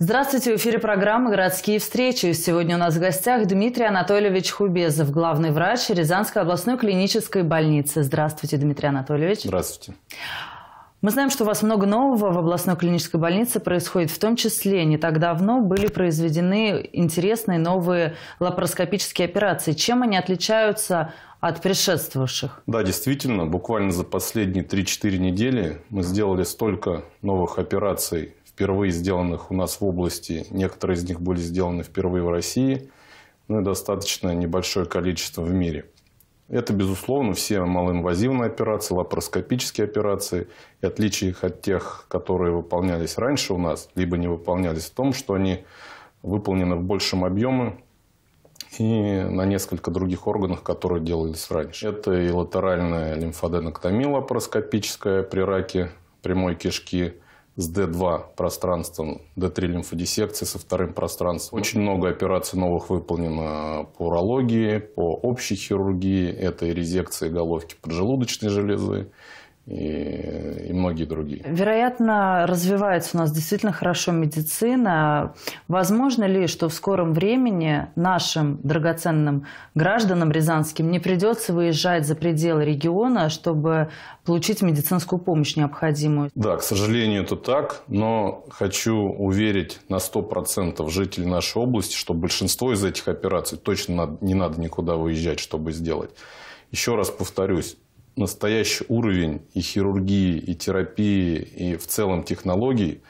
Здравствуйте, в эфире программа «Городские встречи». Сегодня у нас в гостях Дмитрий Анатольевич Хубезов, главный врач Рязанской областной клинической больницы. Здравствуйте, Дмитрий Анатольевич. Здравствуйте. Мы знаем, что у вас много нового в областной клинической больнице происходит. В том числе не так давно были произведены интересные новые лапароскопические операции. Чем они отличаются от предшествовавших? Да, действительно, буквально за последние 3-4 недели мы сделали столько новых операций впервые сделанных у нас в области. Некоторые из них были сделаны впервые в России, ну и достаточно небольшое количество в мире. Это, безусловно, все малоинвазивные операции, лапароскопические операции. И отличие их от тех, которые выполнялись раньше у нас, либо не выполнялись, в том, что они выполнены в большем объеме и на несколько других органах, которые делались раньше. Это и латеральная лимфоденоктомия лапароскопическая при раке прямой кишки – с D2 пространством, D3 лимфодиссекции со вторым пространством. Очень много операций новых выполнено по урологии, по общей хирургии. Это и резекции головки поджелудочной железы, и, и многие другие. Вероятно, развивается у нас действительно хорошо медицина. Возможно ли, что в скором времени нашим драгоценным гражданам рязанским не придется выезжать за пределы региона, чтобы получить медицинскую помощь необходимую? Да, к сожалению, это так, но хочу уверить на 100% жителей нашей области, что большинство из этих операций точно не надо никуда выезжать, чтобы сделать. Еще раз повторюсь, настоящий уровень и хирургии, и терапии, и в целом технологий,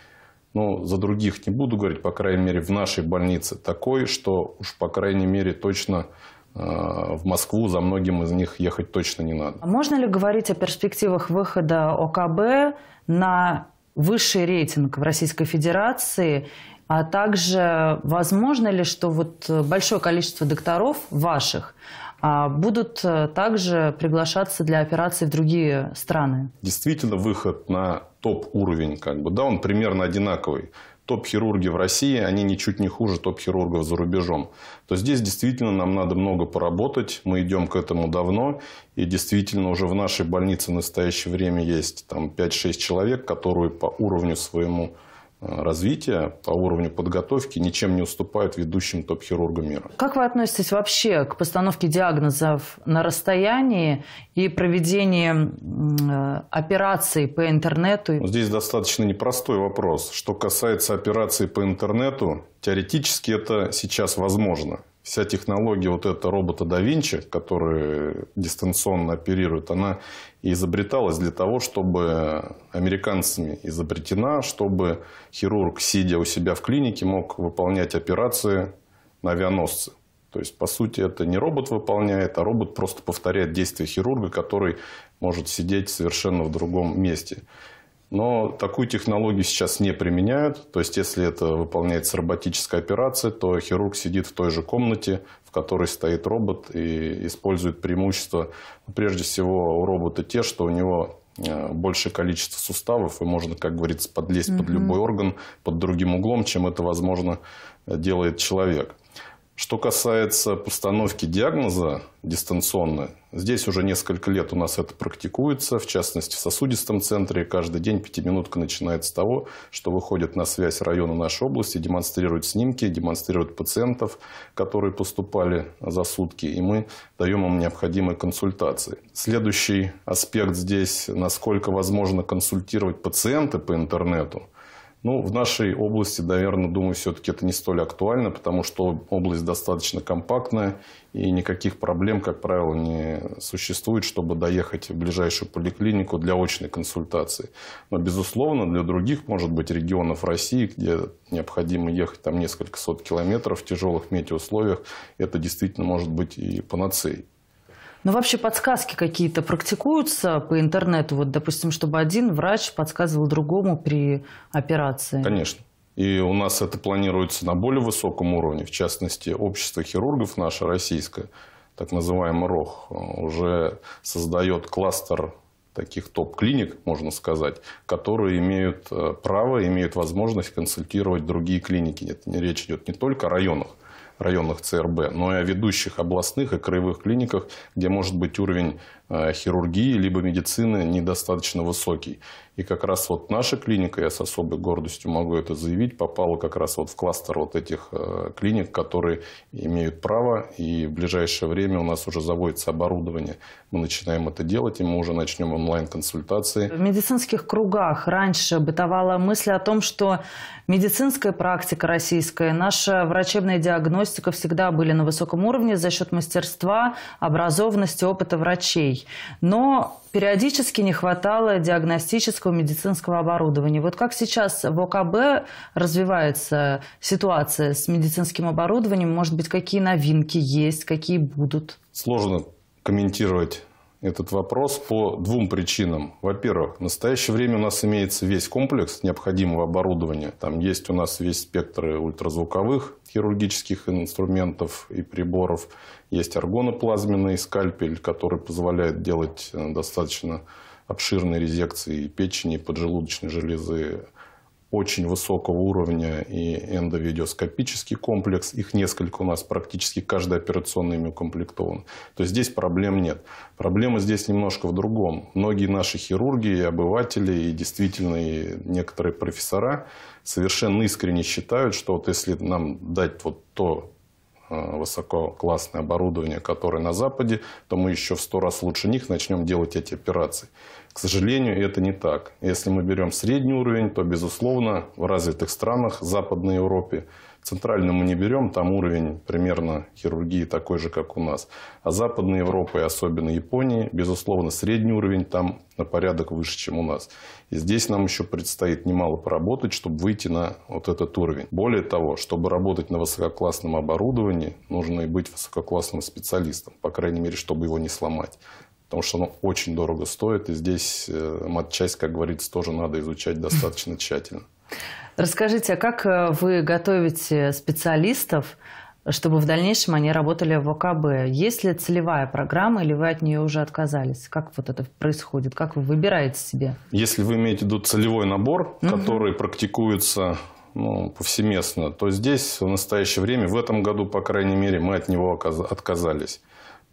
ну, за других не буду говорить, по крайней мере, в нашей больнице такой, что уж, по крайней мере, точно э, в Москву за многим из них ехать точно не надо. А можно ли говорить о перспективах выхода ОКБ на высший рейтинг в Российской Федерации? А также возможно ли, что вот э, большое количество докторов ваших, а, будут э, также приглашаться для операций в другие страны. Действительно, выход на топ-уровень, как бы, да, он примерно одинаковый. Топ-хирурги в России, они ничуть не хуже топ-хирургов за рубежом. То здесь действительно нам надо много поработать. Мы идем к этому давно. И действительно уже в нашей больнице в настоящее время есть там 5-6 человек, которые по уровню своему Э, развития по уровню подготовки ничем не уступают ведущим топ-хирургам мира. Как вы относитесь вообще к постановке диагнозов на расстоянии и проведении э, операций по интернету? Ну, здесь достаточно непростой вопрос. Что касается операций по интернету, теоретически это сейчас возможно вся технология вот этого робота да Винчи, который дистанционно оперирует, она изобреталась для того, чтобы американцами изобретена, чтобы хирург, сидя у себя в клинике, мог выполнять операции на авианосце. То есть, по сути, это не робот выполняет, а робот просто повторяет действия хирурга, который может сидеть совершенно в другом месте. Но такую технологию сейчас не применяют. То есть, если это выполняется роботическая операция, то хирург сидит в той же комнате, в которой стоит робот и использует преимущества. Прежде всего, у робота те, что у него э, большее количество суставов, и можно, как говорится, подлезть угу. под любой орган, под другим углом, чем это, возможно, делает человек. Что касается постановки диагноза дистанционно, здесь уже несколько лет у нас это практикуется, в частности в сосудистом центре. Каждый день пятиминутка начинается с того, что выходит на связь района нашей области, демонстрирует снимки, демонстрирует пациентов, которые поступали за сутки, и мы даем им необходимые консультации. Следующий аспект здесь, насколько возможно консультировать пациента по интернету – ну, в нашей области, наверное, думаю, все-таки это не столь актуально, потому что область достаточно компактная, и никаких проблем, как правило, не существует, чтобы доехать в ближайшую поликлинику для очной консультации. Но, безусловно, для других, может быть, регионов России, где необходимо ехать там несколько сот километров в тяжелых метеоусловиях, это действительно может быть и панацеей. Ну вообще подсказки какие-то практикуются по интернету? Вот, допустим, чтобы один врач подсказывал другому при операции? Конечно. И у нас это планируется на более высоком уровне. В частности, общество хирургов наше российское, так называемый РОХ, уже создает кластер таких топ-клиник, можно сказать, которые имеют э, право, имеют возможность консультировать другие клиники. Это речь идет не только о районах, районных ЦРБ, но и о ведущих областных и краевых клиниках, где может быть уровень э, хирургии либо медицины недостаточно высокий. И как раз вот наша клиника, я с особой гордостью могу это заявить, попала как раз вот в кластер вот этих э, клиник, которые имеют право, и в ближайшее время у нас уже заводится оборудование. Мы начинаем это делать, и мы уже начнем онлайн-консультации. В медицинских кругах раньше бытовала мысль о том, что медицинская практика российская, наша врачебная диагностика, диагностика всегда были на высоком уровне за счет мастерства, образованности, опыта врачей. Но периодически не хватало диагностического медицинского оборудования. Вот как сейчас в ОКБ развивается ситуация с медицинским оборудованием? Может быть, какие новинки есть, какие будут? Сложно комментировать этот вопрос по двум причинам. Во-первых, в настоящее время у нас имеется весь комплекс необходимого оборудования. Там есть у нас весь спектр ультразвуковых хирургических инструментов и приборов. Есть аргоноплазменный скальпель, который позволяет делать э, достаточно обширные резекции печени, поджелудочной железы, очень высокого уровня и эндовидеоскопический комплекс. Их несколько у нас, практически каждый операционный ими укомплектована. То есть здесь проблем нет. Проблема здесь немножко в другом. Многие наши хирурги и обыватели, и действительно и некоторые профессора совершенно искренне считают, что вот если нам дать вот то Э, высококлассное оборудование, которое на Западе, то мы еще в сто раз лучше них начнем делать эти операции. К сожалению, это не так. Если мы берем средний уровень, то, безусловно, в развитых странах Западной Европе. Центральную мы не берем, там уровень примерно хирургии такой же, как у нас. А Западная Европа и особенно Япония, безусловно, средний уровень там на порядок выше, чем у нас. И здесь нам еще предстоит немало поработать, чтобы выйти на вот этот уровень. Более того, чтобы работать на высококлассном оборудовании, нужно и быть высококлассным специалистом, по крайней мере, чтобы его не сломать потому что оно очень дорого стоит, и здесь э, матчасть, как говорится, тоже надо изучать достаточно тщательно. Расскажите, а как э, вы готовите специалистов, чтобы в дальнейшем они работали в ОКБ? Есть ли целевая программа, или вы от нее уже отказались? Как вот это происходит? Как вы выбираете себе? Если вы имеете в виду целевой набор, угу. который практикуется ну, повсеместно, то здесь в настоящее время, в этом году, по крайней мере, мы от него отказались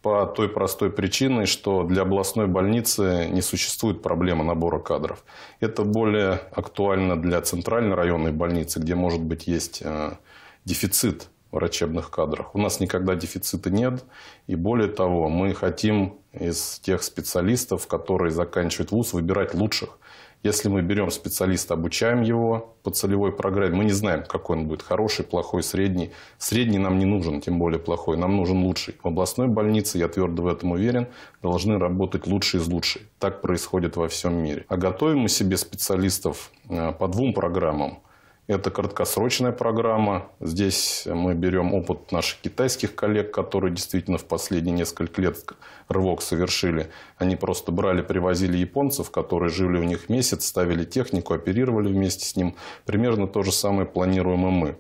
по той простой причине, что для областной больницы не существует проблемы набора кадров. Это более актуально для центральной районной больницы, где, может быть, есть э, дефицит врачебных кадрах. У нас никогда дефицита нет. И более того, мы хотим из тех специалистов, которые заканчивают вуз, выбирать лучших. Если мы берем специалиста, обучаем его по целевой программе, мы не знаем, какой он будет, хороший, плохой, средний. Средний нам не нужен, тем более плохой, нам нужен лучший. В областной больнице, я твердо в этом уверен, должны работать лучшие из лучших. Так происходит во всем мире. А готовим мы себе специалистов э, по двум программам – это краткосрочная программа. Здесь мы берем опыт наших китайских коллег, которые действительно в последние несколько лет рывок совершили. Они просто брали, привозили японцев, которые жили у них месяц, ставили технику, оперировали вместе с ним. Примерно то же самое планируем и мы.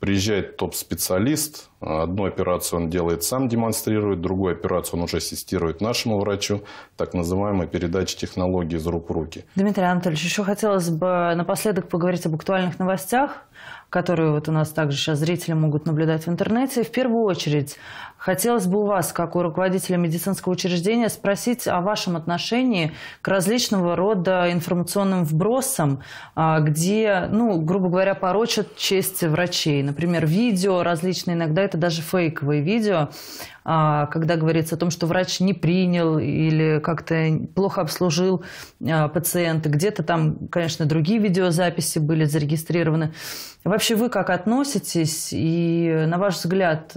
Приезжает топ-специалист, одну операцию он делает сам, демонстрирует, другую операцию он уже ассистирует нашему врачу, так называемая передача технологии из рук в руки. Дмитрий Анатольевич, еще хотелось бы напоследок поговорить об актуальных новостях которую вот у нас также сейчас зрители могут наблюдать в интернете. В первую очередь, хотелось бы у вас, как у руководителя медицинского учреждения, спросить о вашем отношении к различного рода информационным вбросам, а, где, ну, грубо говоря, порочат честь врачей. Например, видео различные, иногда это даже фейковые видео, а, когда говорится о том, что врач не принял или как-то плохо обслужил а, пациента. Где-то там, конечно, другие видеозаписи были зарегистрированы. Вообще вы как относитесь и, на ваш взгляд,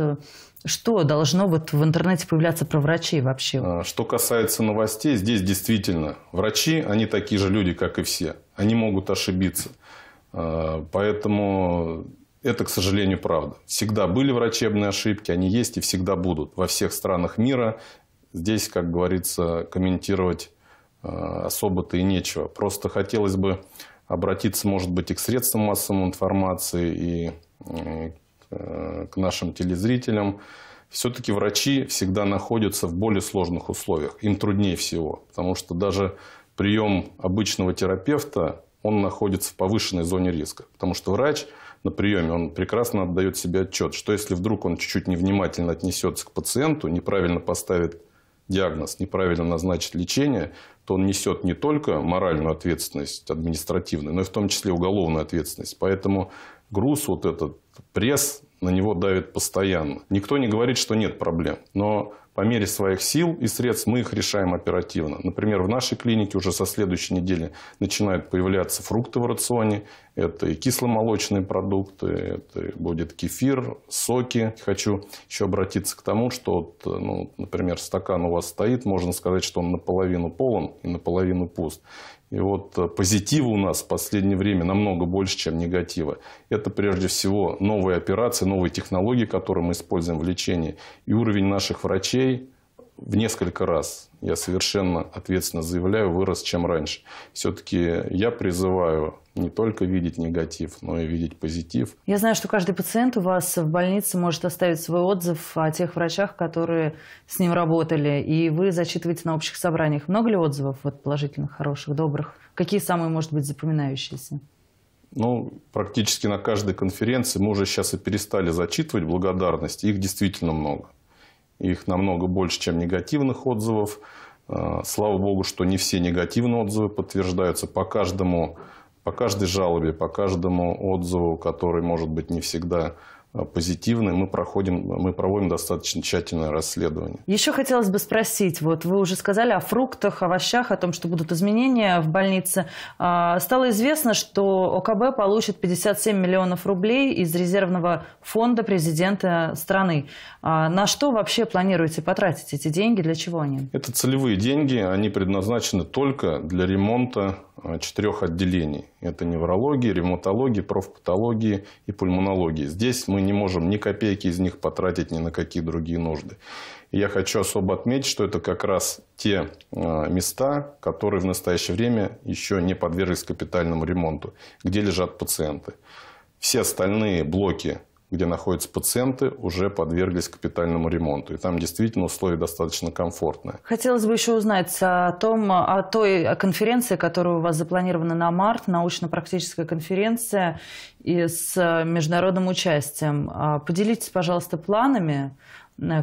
что должно вот в интернете появляться про врачей вообще? А, что касается новостей, здесь действительно врачи, они такие же люди, как и все. Они могут ошибиться. Поэтому это, к сожалению, правда. Всегда были врачебные ошибки, они есть и всегда будут во всех странах мира. Здесь, как говорится, комментировать э, особо-то и нечего. Просто хотелось бы обратиться, может быть, и к средствам массовой информации, и, э, к нашим телезрителям. Все-таки врачи всегда находятся в более сложных условиях. Им труднее всего, потому что даже прием обычного терапевта, он находится в повышенной зоне риска. Потому что врач – на приеме, он прекрасно отдает себе отчет, что если вдруг он чуть-чуть невнимательно отнесется к пациенту, неправильно поставит диагноз, неправильно назначит лечение, то он несет не только моральную ответственность административную, но и в том числе уголовную ответственность. Поэтому груз вот этот, пресс на него давит постоянно. Никто не говорит, что нет проблем, но по мере своих сил и средств мы их решаем оперативно. Например, в нашей клинике уже со следующей недели начинают появляться фрукты в рационе. Это и кисломолочные продукты, это будет кефир, соки. Хочу еще обратиться к тому, что, вот, ну, например, стакан у вас стоит, можно сказать, что он наполовину полон и наполовину пуст. И вот э, позитива у нас в последнее время намного больше, чем негатива. Это прежде всего новые операции, новые технологии, которые мы используем в лечении, и уровень наших врачей – в несколько раз, я совершенно ответственно заявляю, вырос, чем раньше. Все-таки я призываю не только видеть негатив, но и видеть позитив. Я знаю, что каждый пациент у вас в больнице может оставить свой отзыв о тех врачах, которые с ним работали. И вы зачитываете на общих собраниях. Много ли отзывов вот, положительных, хороших, добрых? Какие самые, может быть, запоминающиеся? ну, практически на каждой конференции мы уже сейчас и перестали зачитывать благодарность их действительно много. Их намного больше, чем негативных отзывов. Э, слава богу, что не все негативные отзывы подтверждаются по каждому, по каждой жалобе, по каждому отзыву, который, может быть, не всегда Э, позитивный Мы, проходим, мы проводим достаточно тщательное расследование. Еще хотелось бы спросить, вот вы уже сказали о фруктах, овощах, о том, что будут изменения в больнице. А, стало известно, что ОКБ получит 57 миллионов рублей из резервного фонда президента страны. А, на что вообще планируете потратить эти деньги, для чего они? Это целевые деньги, они предназначены только для ремонта э, четырех отделений. Это неврология, ревматология, профпатология и пульмонология. Здесь мы не можем ни копейки из них потратить ни на какие другие нужды. И я хочу особо отметить, что это как раз те а, места, которые в настоящее время еще не подверглись капитальному ремонту, где лежат пациенты. Все остальные блоки где находятся пациенты, уже подверглись капитальному ремонту. И там действительно условия достаточно комфортные. Хотелось бы еще узнать о том, о той конференции, которая у вас запланирована на март, научно-практическая конференция и с международным участием. А, поделитесь, пожалуйста, планами,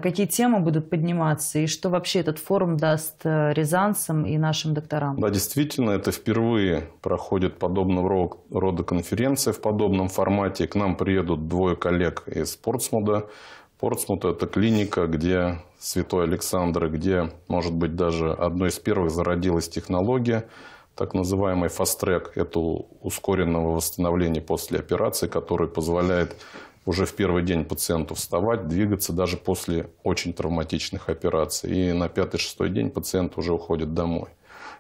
какие темы будут подниматься и что вообще этот форум даст э, рязанцам и нашим докторам. Да, действительно, это впервые проходит подобного рода конференция в подобном формате. К нам приедут двое коллег из Портсмуда. Портсмут – это клиника, где Святой Александр, и где, может быть, даже одной из первых зародилась технология, так называемый фаст-трек – это ускоренного восстановления после операции, который позволяет уже в первый день пациенту вставать, двигаться даже после очень травматичных операций. И на пятый-шестой день пациент уже уходит домой.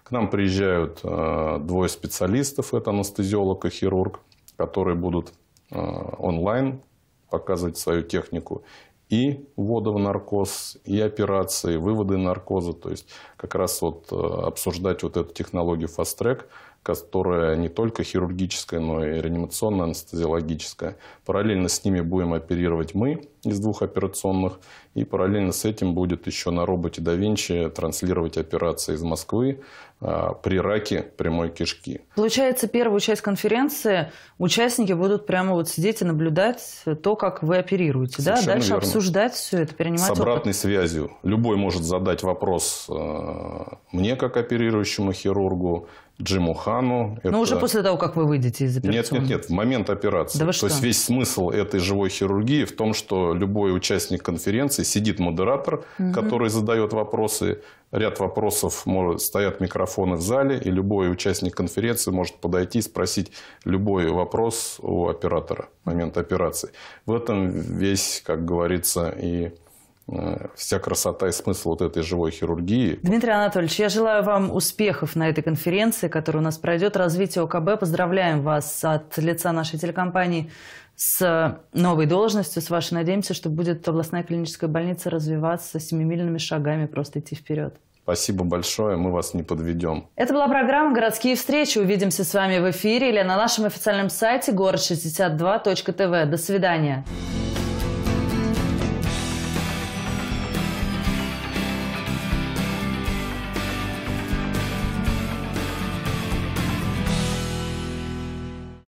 К нам приезжают э, двое специалистов, это анестезиолог и хирург, которые будут э, онлайн показывать свою технику и ввода в наркоз, и операции, выводы наркоза. То есть как раз вот э, обсуждать вот эту технологию фаст-трек – которая не только хирургическая, но и реанимационная, анестезиологическая. Параллельно с ними будем оперировать мы из двух операционных и параллельно с этим будет еще на роботе да транслировать операции из Москвы а, при раке прямой кишки. Получается, первую часть конференции участники будут прямо вот сидеть и наблюдать то, как вы оперируете, да? Дальше верно. обсуждать все это, перенимать С обратной опыт. связью. Любой может задать вопрос э, мне, как оперирующему хирургу, Джиму Хану. Но уже после того, как вы выйдете из операции. Нет, нет, нет, в момент операции. Да То что? есть весь смысл этой живой хирургии в том, что любой участник конференции сидит модератор, угу. который задает вопросы. Ряд вопросов может, стоят микрофоны в зале, и любой участник конференции может подойти и спросить любой вопрос у оператора в момент операции. В этом весь, как говорится, и Э, вся красота и смысл вот этой живой хирургии. Дмитрий Анатольевич, я желаю вам успехов на этой конференции, которая у нас пройдет, развитие ОКБ. Поздравляем вас от лица нашей телекомпании с новой должностью, с вашей. Надеемся, что будет областная клиническая больница развиваться семимильными шагами, просто идти вперед. Спасибо большое, мы вас не подведем. Это была программа «Городские встречи». Увидимся с вами в эфире или на нашем официальном сайте город62.тв. До свидания.